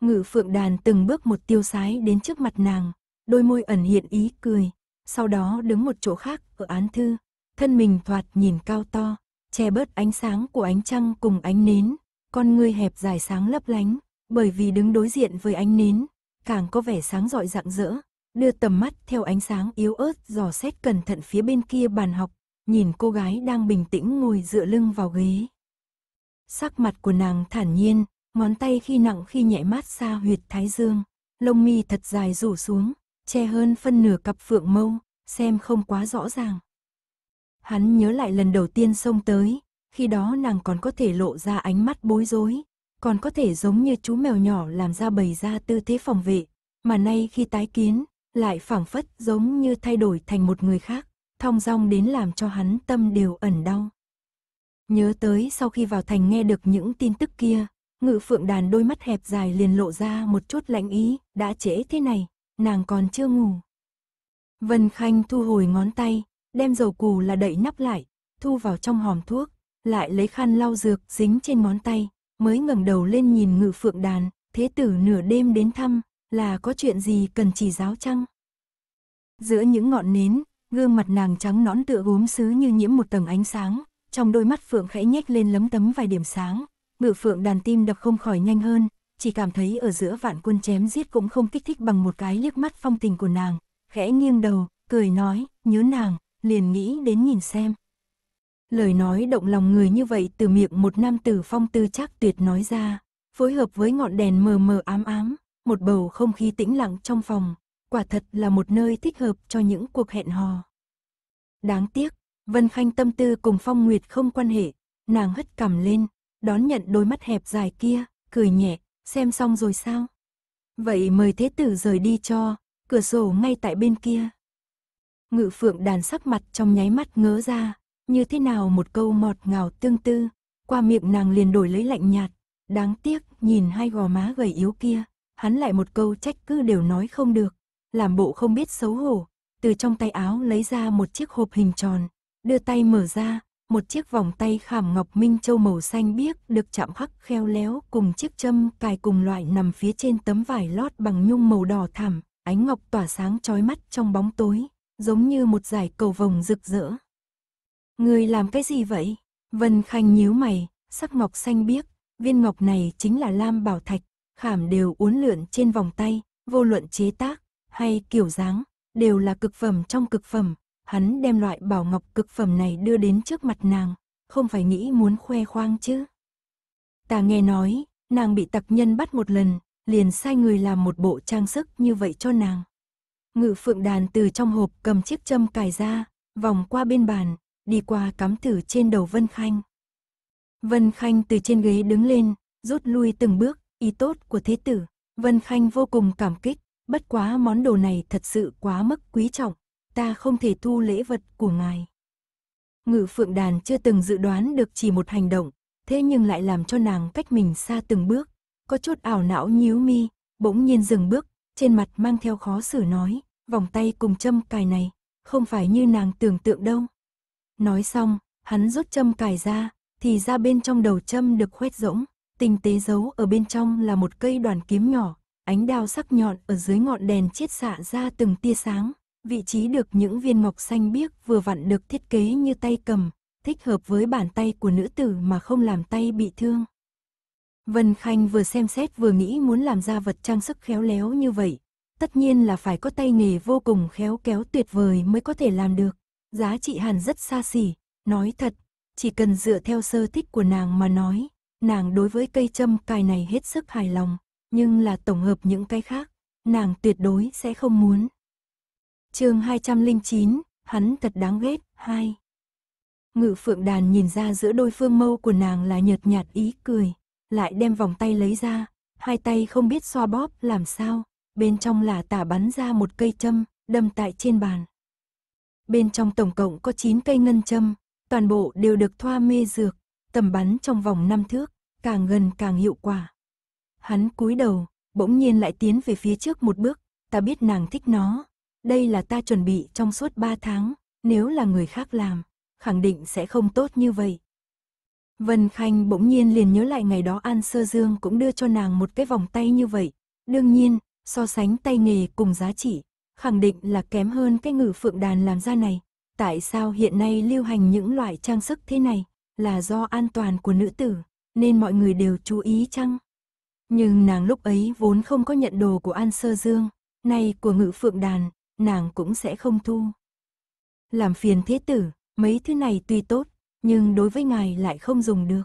Ngự phượng đàn từng bước một tiêu sái đến trước mặt nàng, đôi môi ẩn hiện ý cười, sau đó đứng một chỗ khác ở án thư, thân mình thoạt nhìn cao to, che bớt ánh sáng của ánh trăng cùng ánh nến, con ngươi hẹp dài sáng lấp lánh, bởi vì đứng đối diện với ánh nến, càng có vẻ sáng rọi rạng rỡ, đưa tầm mắt theo ánh sáng yếu ớt dò xét cẩn thận phía bên kia bàn học, nhìn cô gái đang bình tĩnh ngồi dựa lưng vào ghế. Sắc mặt của nàng thản nhiên, ngón tay khi nặng khi nhẹ mát xa huyệt thái dương, lông mi thật dài rủ xuống, che hơn phân nửa cặp phượng mâu, xem không quá rõ ràng. Hắn nhớ lại lần đầu tiên xông tới, khi đó nàng còn có thể lộ ra ánh mắt bối rối, còn có thể giống như chú mèo nhỏ làm ra bầy ra tư thế phòng vệ, mà nay khi tái kiến, lại phảng phất giống như thay đổi thành một người khác, thong dong đến làm cho hắn tâm đều ẩn đau. Nhớ tới sau khi vào thành nghe được những tin tức kia, ngự phượng đàn đôi mắt hẹp dài liền lộ ra một chút lạnh ý, đã trễ thế này, nàng còn chưa ngủ. Vân Khanh thu hồi ngón tay, đem dầu cù là đậy nắp lại, thu vào trong hòm thuốc, lại lấy khăn lau dược dính trên ngón tay, mới ngẩng đầu lên nhìn ngự phượng đàn, thế tử nửa đêm đến thăm, là có chuyện gì cần chỉ giáo chăng? Giữa những ngọn nến, gương mặt nàng trắng nõn tựa gốm sứ như nhiễm một tầng ánh sáng, trong đôi mắt Phượng khẽ nhếch lên lấm tấm vài điểm sáng, ngự Phượng đàn tim đập không khỏi nhanh hơn, chỉ cảm thấy ở giữa vạn quân chém giết cũng không kích thích bằng một cái liếc mắt phong tình của nàng, khẽ nghiêng đầu, cười nói, nhớ nàng, liền nghĩ đến nhìn xem. Lời nói động lòng người như vậy từ miệng một nam tử phong tư chắc tuyệt nói ra, phối hợp với ngọn đèn mờ mờ ám ám, một bầu không khí tĩnh lặng trong phòng, quả thật là một nơi thích hợp cho những cuộc hẹn hò. Đáng tiếc, Vân Khanh tâm tư cùng Phong Nguyệt không quan hệ, nàng hất cằm lên, đón nhận đôi mắt hẹp dài kia, cười nhẹ, xem xong rồi sao? Vậy mời thế tử rời đi cho, cửa sổ ngay tại bên kia. Ngự phượng đàn sắc mặt trong nháy mắt ngớ ra, như thế nào một câu mọt ngào tương tư, qua miệng nàng liền đổi lấy lạnh nhạt, đáng tiếc nhìn hai gò má gầy yếu kia, hắn lại một câu trách cứ đều nói không được, làm bộ không biết xấu hổ, từ trong tay áo lấy ra một chiếc hộp hình tròn, đưa tay mở ra, một chiếc vòng tay khảm ngọc minh châu màu xanh biếc được chạm khắc khéo léo cùng chiếc châm cài cùng loại nằm phía trên tấm vải lót bằng nhung màu đỏ thẳm, ánh ngọc tỏa sáng chói mắt trong bóng tối, giống như một dải cầu vồng rực rỡ. Người làm cái gì vậy? Vân Khanh nhíu mày, sắc ngọc xanh biếc, viên ngọc này chính là Lam Bảo Thạch, khảm đều uốn lượn trên vòng tay, vô luận chế tác hay kiểu dáng, đều là cực phẩm trong cực phẩm. Hắn đem loại bảo ngọc cực phẩm này đưa đến trước mặt nàng, không phải nghĩ muốn khoe khoang chứ. Ta nghe nói, nàng bị tặc nhân bắt một lần, liền sai người làm một bộ trang sức như vậy cho nàng. Ngự phượng đàn từ trong hộp cầm chiếc châm cài ra, vòng qua bên bàn, đi qua cắm thử trên đầu Vân Khanh. Vân Khanh từ trên ghế đứng lên, rút lui từng bước, ý tốt của thế tử, Vân Khanh vô cùng cảm kích, bất quá món đồ này thật sự quá mức quý trọng, ta không thể thu lễ vật của ngài. Ngự Phượng Đàn chưa từng dự đoán được chỉ một hành động, thế nhưng lại làm cho nàng cách mình xa từng bước, có chút ảo não nhíu mi, bỗng nhiên dừng bước, trên mặt mang theo khó xử nói, vòng tay cùng châm cài này, không phải như nàng tưởng tượng đâu. Nói xong, hắn rút châm cài ra, thì ra bên trong đầu châm được khoét rỗng tinh tế giấu ở bên trong là một cây đoàn kiếm nhỏ, ánh đao sắc nhọn ở dưới ngọn đèn chiết xạ ra từng tia sáng, vị trí được những viên ngọc xanh biếc vừa vặn được thiết kế như tay cầm, thích hợp với bàn tay của nữ tử mà không làm tay bị thương. Vân Khanh vừa xem xét vừa nghĩ muốn làm ra vật trang sức khéo léo như vậy, tất nhiên là phải có tay nghề vô cùng khéo kéo tuyệt vời mới có thể làm được, giá trị hàn rất xa xỉ, nói thật, chỉ cần dựa theo sơ thích của nàng mà nói, nàng đối với cây châm cài này hết sức hài lòng, nhưng là tổng hợp những cái khác, nàng tuyệt đối sẽ không muốn. chương 209, hắn thật đáng ghét, 2. Ngự phượng đàn nhìn ra giữa đôi phương mâu của nàng là nhợt nhạt ý cười, lại đem vòng tay lấy ra, hai tay không biết xoa bóp làm sao, bên trong là tả bắn ra một cây châm, đâm tại trên bàn. Bên trong tổng cộng có 9 cây ngân châm, toàn bộ đều được thoa mê dược, tầm bắn trong vòng năm thước, càng gần càng hiệu quả. Hắn cúi đầu, bỗng nhiên lại tiến về phía trước một bước, ta biết nàng thích nó. Đây là ta chuẩn bị trong suốt ba tháng, nếu là người khác làm, khẳng định sẽ không tốt như vậy. Vân Khanh bỗng nhiên liền nhớ lại ngày đó An Sơ Dương cũng đưa cho nàng một cái vòng tay như vậy. Đương nhiên, so sánh tay nghề cùng giá trị, khẳng định là kém hơn cái ngự phượng đàn làm ra này. Tại sao hiện nay lưu hành những loại trang sức thế này? là do an toàn của nữ tử, nên mọi người đều chú ý chăng? Nhưng nàng lúc ấy vốn không có nhận đồ của An Sơ Dương, nay của ngự phượng đàn, nàng cũng sẽ không thu. Làm phiền thế tử, mấy thứ này tuy tốt, nhưng đối với ngài lại không dùng được.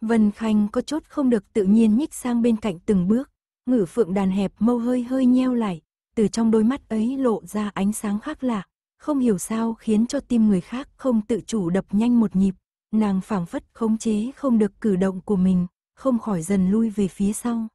Vân Khanh có chốt không được tự nhiên nhích sang bên cạnh từng bước, ngự phượng đàn hẹp mâu hơi hơi nheo lại, từ trong đôi mắt ấy lộ ra ánh sáng khác lạ, không hiểu sao khiến cho tim người khác không tự chủ đập nhanh một nhịp nàng phảng phất khống chế không được cử động của mình, không khỏi dần lui về phía sau.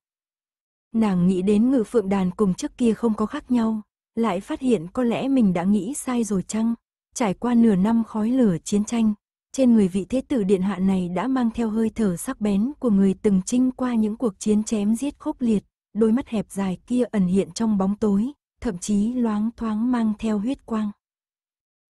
Nàng nghĩ đến ngự phượng đàn cùng trước kia không có khác nhau, lại phát hiện có lẽ mình đã nghĩ sai rồi chăng? Trải qua nửa năm khói lửa chiến tranh, trên người vị thế tử điện hạ này đã mang theo hơi thở sắc bén của người từng trinh qua những cuộc chiến chém giết khốc liệt, đôi mắt hẹp dài kia ẩn hiện trong bóng tối, thậm chí loáng thoáng mang theo huyết quang.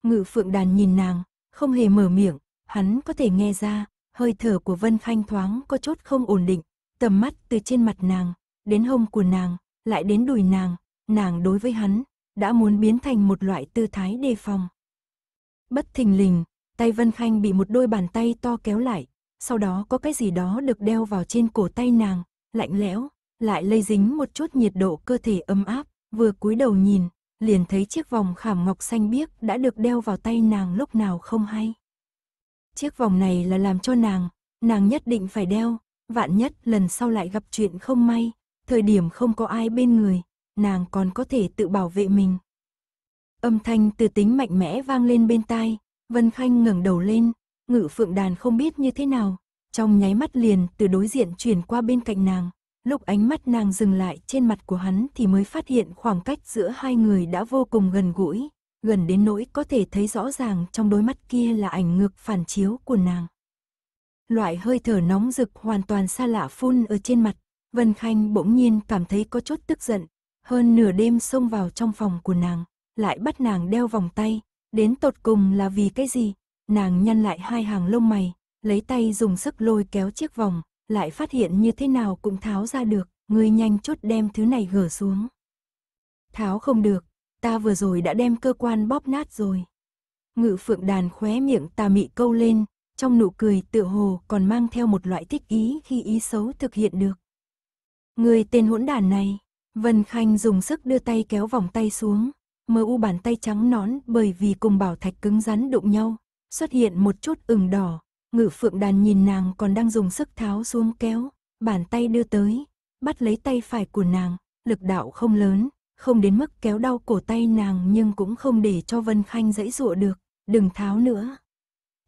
Ngự phượng đàn nhìn nàng, không hề mở miệng, hắn có thể nghe ra, hơi thở của Vân Khanh thoáng có chút không ổn định, tầm mắt từ trên mặt nàng, đến hông của nàng, lại đến đùi nàng, nàng đối với hắn, đã muốn biến thành một loại tư thái đề phòng. Bất thình lình, tay Vân Khanh bị một đôi bàn tay to kéo lại, sau đó có cái gì đó được đeo vào trên cổ tay nàng, lạnh lẽo, lại lây dính một chút nhiệt độ cơ thể ấm áp, vừa cúi đầu nhìn, liền thấy chiếc vòng khảm ngọc xanh biếc đã được đeo vào tay nàng lúc nào không hay. Chiếc vòng này là làm cho nàng, nàng nhất định phải đeo, vạn nhất lần sau lại gặp chuyện không may, thời điểm không có ai bên người, nàng còn có thể tự bảo vệ mình. Âm thanh từ tính mạnh mẽ vang lên bên tai, Vân Khanh ngẩng đầu lên, ngự phượng đàn không biết như thế nào, trong nháy mắt liền từ đối diện chuyển qua bên cạnh nàng, lúc ánh mắt nàng dừng lại trên mặt của hắn thì mới phát hiện khoảng cách giữa hai người đã vô cùng gần gũi gần đến nỗi có thể thấy rõ ràng trong đôi mắt kia là ảnh ngược phản chiếu của nàng. Loại hơi thở nóng rực hoàn toàn xa lạ phun ở trên mặt, Vân Khanh bỗng nhiên cảm thấy có chút tức giận, hơn nửa đêm xông vào trong phòng của nàng, lại bắt nàng đeo vòng tay, đến tột cùng là vì cái gì? Nàng nhăn lại hai hàng lông mày, lấy tay dùng sức lôi kéo chiếc vòng, lại phát hiện như thế nào cũng tháo ra được, người nhanh chút đem thứ này gỡ xuống. Tháo không được, ta vừa rồi đã đem cơ quan bóp nát rồi. Ngự phượng đàn khóe miệng ta mị câu lên, trong nụ cười tựa hồ còn mang theo một loại thích ý khi ý xấu thực hiện được. Người tên hỗn đàn này, Vân Khanh dùng sức đưa tay kéo vòng tay xuống, mơ u bàn tay trắng nón bởi vì cùng bảo thạch cứng rắn đụng nhau, xuất hiện một chút ửng đỏ, ngự phượng đàn nhìn nàng còn đang dùng sức tháo xuống kéo, bàn tay đưa tới, bắt lấy tay phải của nàng, lực đạo không lớn, không đến mức kéo đau cổ tay nàng nhưng cũng không để cho Vân Khanh dãy dụa được, đừng tháo nữa.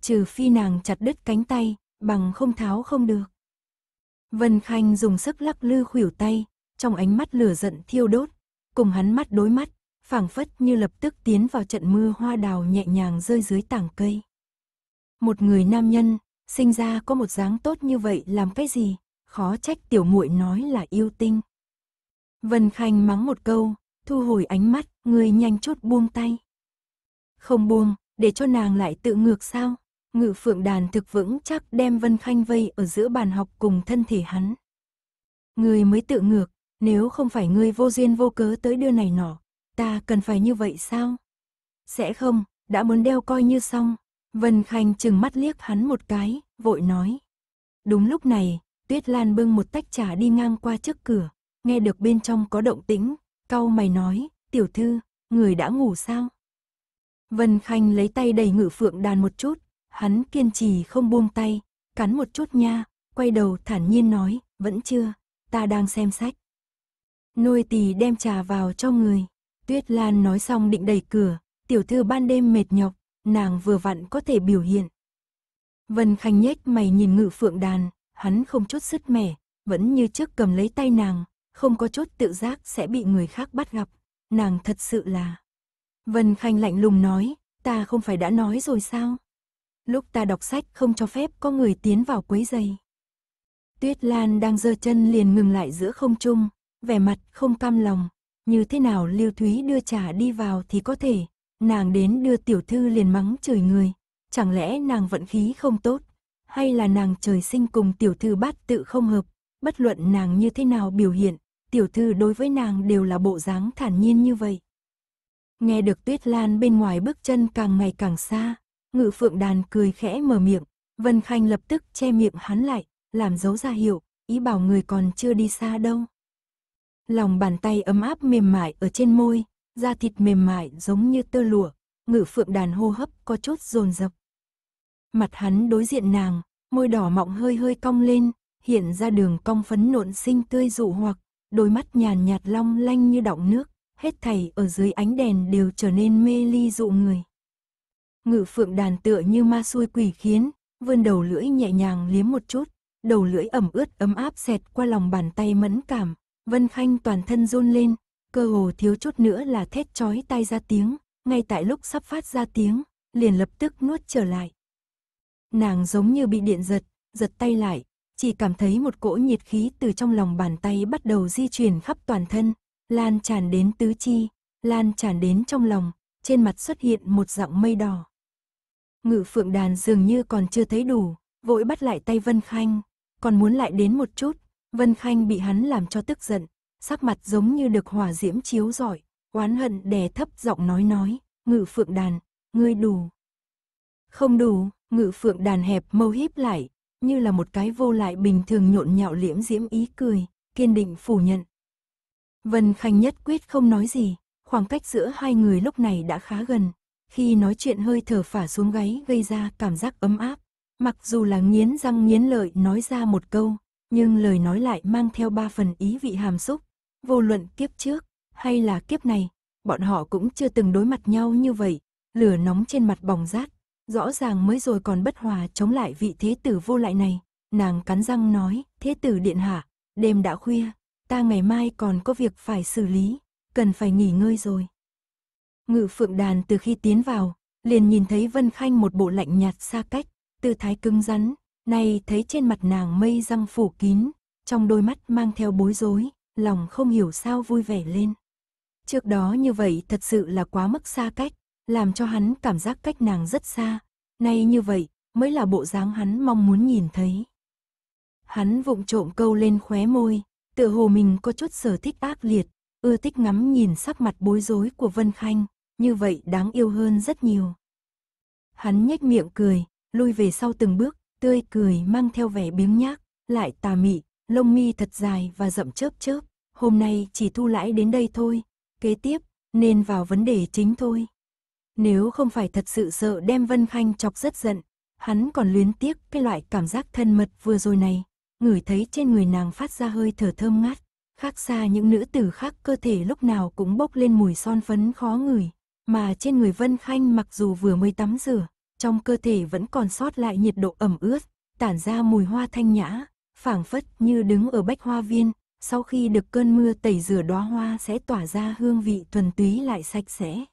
Trừ phi nàng chặt đứt cánh tay, bằng không tháo không được. Vân Khanh dùng sức lắc lư khuỷu tay, trong ánh mắt lửa giận thiêu đốt, cùng hắn mắt đối mắt, phảng phất như lập tức tiến vào trận mưa hoa đào nhẹ nhàng rơi dưới tảng cây. Một người nam nhân, sinh ra có một dáng tốt như vậy làm cái gì, khó trách tiểu muội nói là yêu tinh. Vân Khanh mắng một câu, thu hồi ánh mắt, người nhanh chốt buông tay. Không buông, để cho nàng lại tự ngược sao? Ngự phượng đàn thực vững chắc đem Vân Khanh vây ở giữa bàn học cùng thân thể hắn. Người mới tự ngược, nếu không phải người vô duyên vô cớ tới đưa này nọ, ta cần phải như vậy sao? Sẽ không, đã muốn đeo coi như xong. Vân Khanh chừng mắt liếc hắn một cái, vội nói. Đúng lúc này, Tuyết Lan bưng một tách trà đi ngang qua trước cửa, nghe được bên trong có động tĩnh, Cau mày nói, tiểu thư, người đã ngủ sao? Vân Khanh lấy tay đầy ngự phượng đàn một chút, hắn kiên trì không buông tay, cắn một chút nha, quay đầu thản nhiên nói, vẫn chưa, ta đang xem sách. Nôi tỳ đem trà vào cho người. Tuyết Lan nói xong định đẩy cửa, tiểu thư ban đêm mệt nhọc, nàng vừa vặn có thể biểu hiện. Vân Khanh nhếch mày nhìn ngự phượng đàn, hắn không chút sứt mẻ, vẫn như trước cầm lấy tay nàng, không có chốt tự giác sẽ bị người khác bắt gặp, nàng thật sự là. Vân Khanh lạnh lùng nói, ta không phải đã nói rồi sao? Lúc ta đọc sách không cho phép có người tiến vào quấy giày. Tuyết Lan đang giơ chân liền ngừng lại giữa không trung, vẻ mặt không cam lòng, như thế nào Lưu Thúy đưa trà đi vào thì có thể, nàng đến đưa tiểu thư liền mắng chửi người, chẳng lẽ nàng vận khí không tốt, hay là nàng trời sinh cùng tiểu thư bát tự không hợp, bất luận nàng như thế nào biểu hiện, tiểu thư đối với nàng đều là bộ dáng thản nhiên như vậy. Nghe được Tuyết Lan bên ngoài bước chân càng ngày càng xa, ngự phượng đàn cười khẽ mở miệng, Vân Khanh lập tức che miệng hắn lại, làm dấu ra hiệu, ý bảo người còn chưa đi xa đâu. Lòng bàn tay ấm áp mềm mại ở trên môi, da thịt mềm mại giống như tơ lụa, ngự phượng đàn hô hấp có chút rồn rập. Mặt hắn đối diện nàng, môi đỏ mọng hơi hơi cong lên, hiện ra đường cong phấn nộn xinh tươi dụ hoặc, đôi mắt nhàn nhạt long lanh như đọng nước, hết thảy ở dưới ánh đèn đều trở nên mê ly dụ người. Ngự phượng đàn tựa như ma xuôi quỷ khiến, vươn đầu lưỡi nhẹ nhàng liếm một chút, đầu lưỡi ẩm ướt ấm áp xẹt qua lòng bàn tay mẫn cảm, Vân Khanh toàn thân run lên, cơ hồ thiếu chút nữa là thét chói tay ra tiếng, ngay tại lúc sắp phát ra tiếng, liền lập tức nuốt trở lại. Nàng giống như bị điện giật, giật tay lại, chỉ cảm thấy một cỗ nhiệt khí từ trong lòng bàn tay bắt đầu di chuyển khắp toàn thân, lan tràn đến tứ chi, lan tràn đến trong lòng, trên mặt xuất hiện một dạng mây đỏ. Ngự phượng đàn dường như còn chưa thấy đủ, vội bắt lại tay Vân Khanh, còn muốn lại đến một chút, Vân Khanh bị hắn làm cho tức giận, sắc mặt giống như được hỏa diễm chiếu rọi, oán hận đè thấp giọng nói nói, ngự phượng đàn, ngươi đủ. Không đủ, ngự phượng đàn hẹp mâu híp lại, như là một cái vô lại bình thường nhộn nhạo liễm diễm ý cười, kiên định phủ nhận. Vân Khanh nhất quyết không nói gì, khoảng cách giữa hai người lúc này đã khá gần, khi nói chuyện hơi thở phả xuống gáy gây ra cảm giác ấm áp, mặc dù là nghiến răng nghiến lợi nói ra một câu, nhưng lời nói lại mang theo ba phần ý vị hàm xúc, vô luận kiếp trước hay là kiếp này, bọn họ cũng chưa từng đối mặt nhau như vậy, lửa nóng trên mặt bỏng rát, rõ ràng mới rồi còn bất hòa chống lại vị thế tử vô lại này. Nàng cắn răng nói, thế tử điện hạ, đêm đã khuya, ta ngày mai còn có việc phải xử lý, cần phải nghỉ ngơi rồi. Ngự phượng đàn từ khi tiến vào, liền nhìn thấy Vân Khanh một bộ lạnh nhạt xa cách, tư thái cứng rắn, nay thấy trên mặt nàng mây răng phủ kín, trong đôi mắt mang theo bối rối, lòng không hiểu sao vui vẻ lên. Trước đó như vậy thật sự là quá mức xa cách, làm cho hắn cảm giác cách nàng rất xa, nay như vậy mới là bộ dáng hắn mong muốn nhìn thấy. Hắn vụng trộm câu lên khóe môi, tựa hồ mình có chút sở thích ác liệt, ưa thích ngắm nhìn sắc mặt bối rối của Vân Khanh, như vậy đáng yêu hơn rất nhiều. Hắn nhếch miệng cười, lui về sau từng bước, tươi cười mang theo vẻ biếng nhác, lại tà mị, lông mi thật dài và rậm chớp chớp, hôm nay chỉ thu lãi đến đây thôi, kế tiếp nên vào vấn đề chính thôi. Nếu không phải thật sự sợ đem Vân Khanh chọc rất giận, hắn còn luyến tiếc cái loại cảm giác thân mật vừa rồi này, ngửi thấy trên người nàng phát ra hơi thở thơm ngát, khác xa những nữ tử khác cơ thể lúc nào cũng bốc lên mùi son phấn khó ngửi, mà trên người Vân Khanh mặc dù vừa mới tắm rửa, trong cơ thể vẫn còn sót lại nhiệt độ ẩm ướt, tản ra mùi hoa thanh nhã, phảng phất như đứng ở bách hoa viên, sau khi được cơn mưa tẩy rửa đóa hoa sẽ tỏa ra hương vị thuần túy lại sạch sẽ.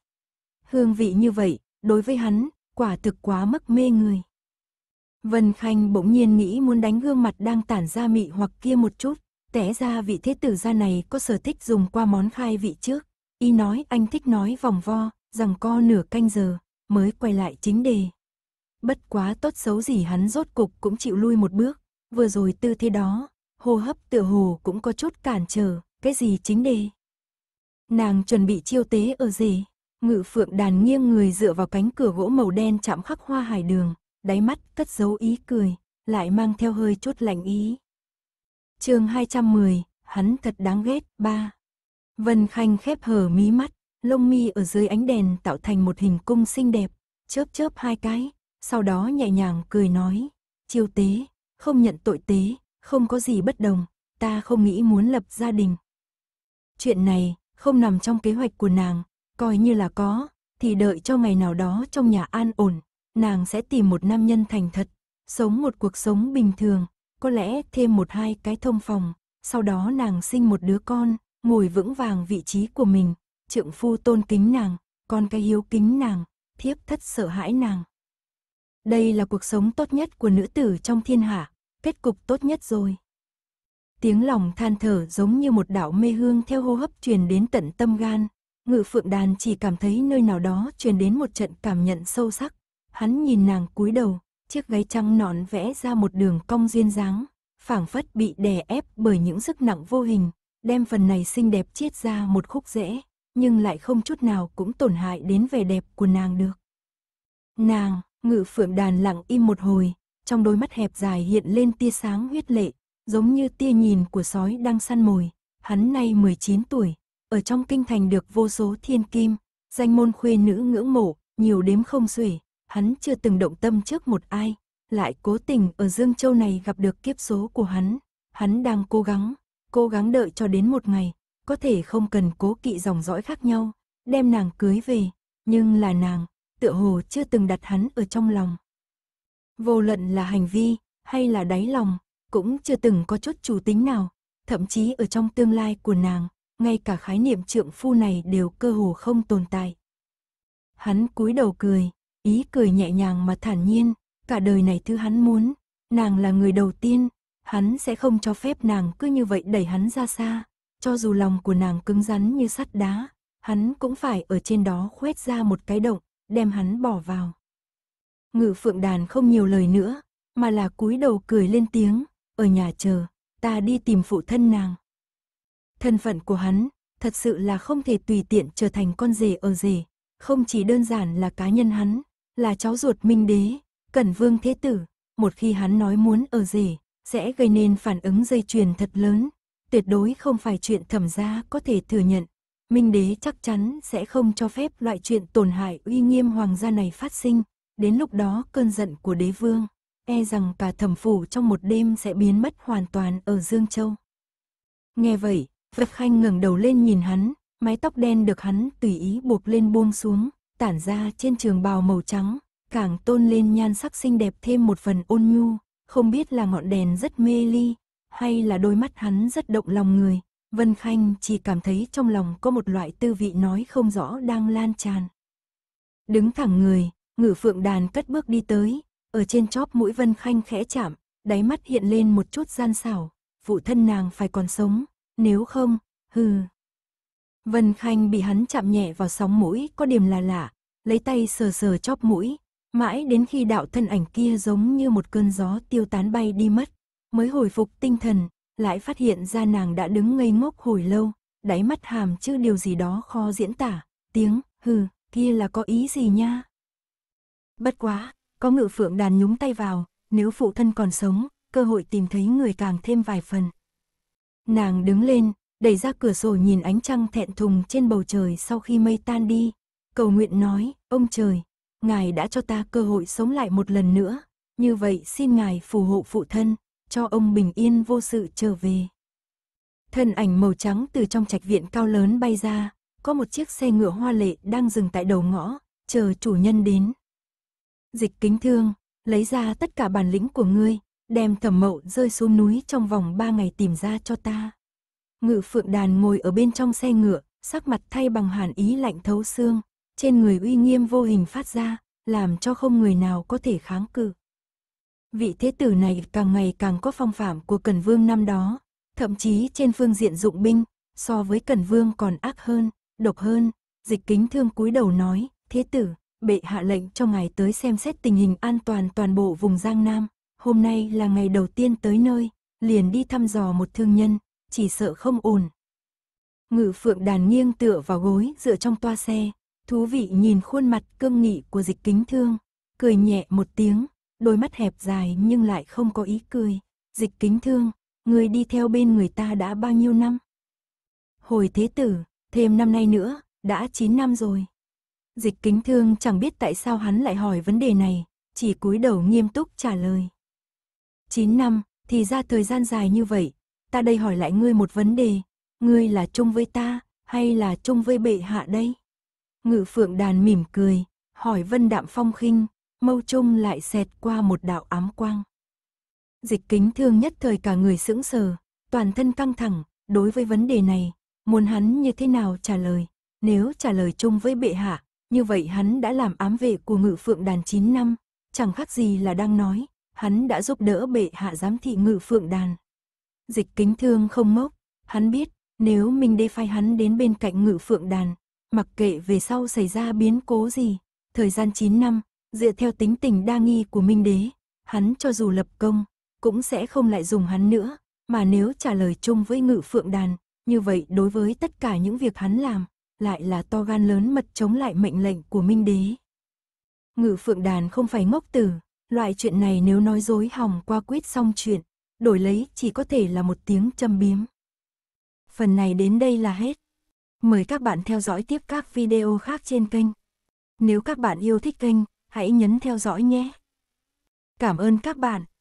Hương vị như vậy, đối với hắn, quả thực quá mắc mê người. Vân Khanh bỗng nhiên nghĩ muốn đánh gương mặt đang tản ra mị hoặc kia một chút, té ra vị thế tử gia này có sở thích dùng qua món khai vị trước. Y nói anh thích nói vòng vo, rằng co nửa canh giờ, mới quay lại chính đề. Bất quá tốt xấu gì hắn rốt cục cũng chịu lui một bước, vừa rồi tư thế đó, hô hấp tựa hồ cũng có chút cản trở, cái gì chính đề. Nàng chuẩn bị chiêu tế ở gì? Ngự phượng đàn nghiêng người dựa vào cánh cửa gỗ màu đen chạm khắc hoa hải đường, đáy mắt cất dấu ý cười, lại mang theo hơi chút lạnh ý. chương 210, hắn thật đáng ghét, ba. Vân Khanh khép hờ mí mắt, lông mi ở dưới ánh đèn tạo thành một hình cung xinh đẹp, chớp chớp hai cái, sau đó nhẹ nhàng cười nói, chiêu tế, không nhận tội tế, không có gì bất đồng, ta không nghĩ muốn lập gia đình. Chuyện này không nằm trong kế hoạch của nàng, Coi như là có, thì đợi cho ngày nào đó trong nhà an ổn, nàng sẽ tìm một nam nhân thành thật, sống một cuộc sống bình thường, có lẽ thêm một hai cái thông phòng, sau đó nàng sinh một đứa con, ngồi vững vàng vị trí của mình, trượng phu tôn kính nàng, con cái hiếu kính nàng, thiếp thất sợ hãi nàng. Đây là cuộc sống tốt nhất của nữ tử trong thiên hạ, kết cục tốt nhất rồi. Tiếng lòng than thở giống như một đạo mê hương theo hô hấp truyền đến tận tâm gan, Ngự phượng đàn chỉ cảm thấy nơi nào đó truyền đến một trận cảm nhận sâu sắc. Hắn nhìn nàng cúi đầu, chiếc gáy trăng nõn vẽ ra một đường cong duyên dáng, phảng phất bị đè ép bởi những sức nặng vô hình, đem phần này xinh đẹp chiết ra một khúc rẽ, nhưng lại không chút nào cũng tổn hại đến vẻ đẹp của nàng được. Nàng, ngự phượng đàn lặng im một hồi, trong đôi mắt hẹp dài hiện lên tia sáng huyết lệ, giống như tia nhìn của sói đang săn mồi. Hắn nay 19 tuổi, ở trong kinh thành được vô số thiên kim, danh môn khuê nữ ngưỡng mộ, nhiều đếm không xuể, hắn chưa từng động tâm trước một ai, lại cố tình ở Dương Châu này gặp được kiếp số của hắn, hắn đang cố gắng, cố gắng đợi cho đến một ngày, có thể không cần cố kỵ dòng dõi khác nhau, đem nàng cưới về, nhưng là nàng, tựa hồ chưa từng đặt hắn ở trong lòng. Vô luận là hành vi, hay là đáy lòng, cũng chưa từng có chút chủ tính nào, thậm chí ở trong tương lai của nàng, ngay cả khái niệm trượng phu này đều cơ hồ không tồn tại. Hắn cúi đầu cười, ý cười nhẹ nhàng mà thản nhiên, cả đời này thứ hắn muốn, nàng là người đầu tiên, hắn sẽ không cho phép nàng cứ như vậy đẩy hắn ra xa, cho dù lòng của nàng cứng rắn như sắt đá, hắn cũng phải ở trên đó khoét ra một cái động, đem hắn bỏ vào. Ngự phượng đàn không nhiều lời nữa, mà là cúi đầu cười lên tiếng, ở nhà chờ, ta đi tìm phụ thân nàng. Thân phận của hắn, thật sự là không thể tùy tiện trở thành con rể ở rể. Không chỉ đơn giản là cá nhân hắn, là cháu ruột minh đế, cẩn vương thế tử. Một khi hắn nói muốn ở rể, sẽ gây nên phản ứng dây chuyền thật lớn. Tuyệt đối không phải chuyện thẩm gia có thể thừa nhận. Minh đế chắc chắn sẽ không cho phép loại chuyện tổn hại uy nghiêm hoàng gia này phát sinh. Đến lúc đó cơn giận của đế vương, e rằng cả thẩm phủ trong một đêm sẽ biến mất hoàn toàn ở Dương Châu. Nghe vậy, Diệp Khanh ngẩng đầu lên nhìn hắn, mái tóc đen được hắn tùy ý buộc lên buông xuống, tản ra trên trường bào màu trắng, càng tôn lên nhan sắc xinh đẹp thêm một phần ôn nhu, không biết là ngọn đèn rất mê ly, hay là đôi mắt hắn rất động lòng người. Vân Khanh chỉ cảm thấy trong lòng có một loại tư vị nói không rõ đang lan tràn. Đứng thẳng người, ngử phượng đàn cất bước đi tới, ở trên chóp mũi Vân Khanh khẽ chạm, đáy mắt hiện lên một chút gian xảo, phụ thân nàng phải còn sống, nếu không, hừ. Vân Khanh bị hắn chạm nhẹ vào sóng mũi có điểm là lạ, lấy tay sờ sờ chóp mũi, mãi đến khi đạo thân ảnh kia giống như một cơn gió tiêu tán bay đi mất, mới hồi phục tinh thần, lại phát hiện ra nàng đã đứng ngây ngốc hồi lâu, đáy mắt hàm chứ điều gì đó khó diễn tả, tiếng hừ kia là có ý gì nha. Bất quá, có ngự phượng đàn nhúng tay vào, nếu phụ thân còn sống, cơ hội tìm thấy người càng thêm vài phần. Nàng đứng lên, đẩy ra cửa sổ nhìn ánh trăng thẹn thùng trên bầu trời sau khi mây tan đi. Cầu nguyện nói, ông trời, ngài đã cho ta cơ hội sống lại một lần nữa. Như vậy xin ngài phù hộ phụ thân, cho ông bình yên vô sự trở về. Thân ảnh màu trắng từ trong trạch viện cao lớn bay ra, có một chiếc xe ngựa hoa lệ đang dừng tại đầu ngõ, chờ chủ nhân đến. Dịch kính thương, lấy ra tất cả bản lĩnh của ngươi, đem thẩm mậu rơi xuống núi trong vòng ba ngày tìm ra cho ta. Ngự phượng đàn ngồi ở bên trong xe ngựa, sắc mặt thay bằng hàn ý lạnh thấu xương, trên người uy nghiêm vô hình phát ra, làm cho không người nào có thể kháng cự. Vị thế tử này càng ngày càng có phong phạm của Cần Vương năm đó, thậm chí trên phương diện dụng binh, so với Cần Vương còn ác hơn, độc hơn, dịch kính thương cúi đầu nói, thế tử, bệ hạ lệnh cho ngài tới xem xét tình hình an toàn toàn bộ vùng Giang Nam hôm nay là ngày đầu tiên tới nơi, liền đi thăm dò một thương nhân, chỉ sợ không ổn. Ngự phượng đàn nghiêng tựa vào gối dựa trong toa xe, thú vị nhìn khuôn mặt cương nghị của dịch kính thương, cười nhẹ một tiếng, đôi mắt hẹp dài nhưng lại không có ý cười. Dịch kính thương, người đi theo bên người ta đã bao nhiêu năm? Hồi thế tử, thêm năm nay nữa, đã 9 năm rồi. Dịch kính thương chẳng biết tại sao hắn lại hỏi vấn đề này, chỉ cúi đầu nghiêm túc trả lời. 9 năm, thì ra thời gian dài như vậy, ta đây hỏi lại ngươi một vấn đề, ngươi là chung với ta, hay là chung với bệ hạ đây? Ngự phượng đàn mỉm cười, hỏi vân đạm phong khinh, mâu trung lại xẹt qua một đạo ám quang. Dịch kính thương nhất thời cả người sững sờ, toàn thân căng thẳng, đối với vấn đề này, muốn hắn như thế nào trả lời, nếu trả lời chung với bệ hạ, như vậy hắn đã làm ám vệ của ngự phượng đàn 9 năm, chẳng khác gì là đang nói, hắn đã giúp đỡ bệ hạ giám thị ngự phượng đàn. Dịch kính thương không mốc, hắn biết, nếu mình đê phai hắn đến bên cạnh ngự phượng đàn, mặc kệ về sau xảy ra biến cố gì, thời gian 9 năm, dựa theo tính tình đa nghi của Minh Đế, hắn cho dù lập công, cũng sẽ không lại dùng hắn nữa, mà nếu trả lời chung với ngự phượng đàn, như vậy đối với tất cả những việc hắn làm, lại là to gan lớn mật chống lại mệnh lệnh của Minh Đế. Ngự phượng đàn không phải ngốc tử, Loại chuyện này nếu nói dối hỏng qua quyết xong chuyện, đổi lấy chỉ có thể là một tiếng châm biếm. Phần này đến đây là hết. Mời các bạn theo dõi tiếp các video khác trên kênh. Nếu các bạn yêu thích kênh, hãy nhấn theo dõi nhé. Cảm ơn các bạn.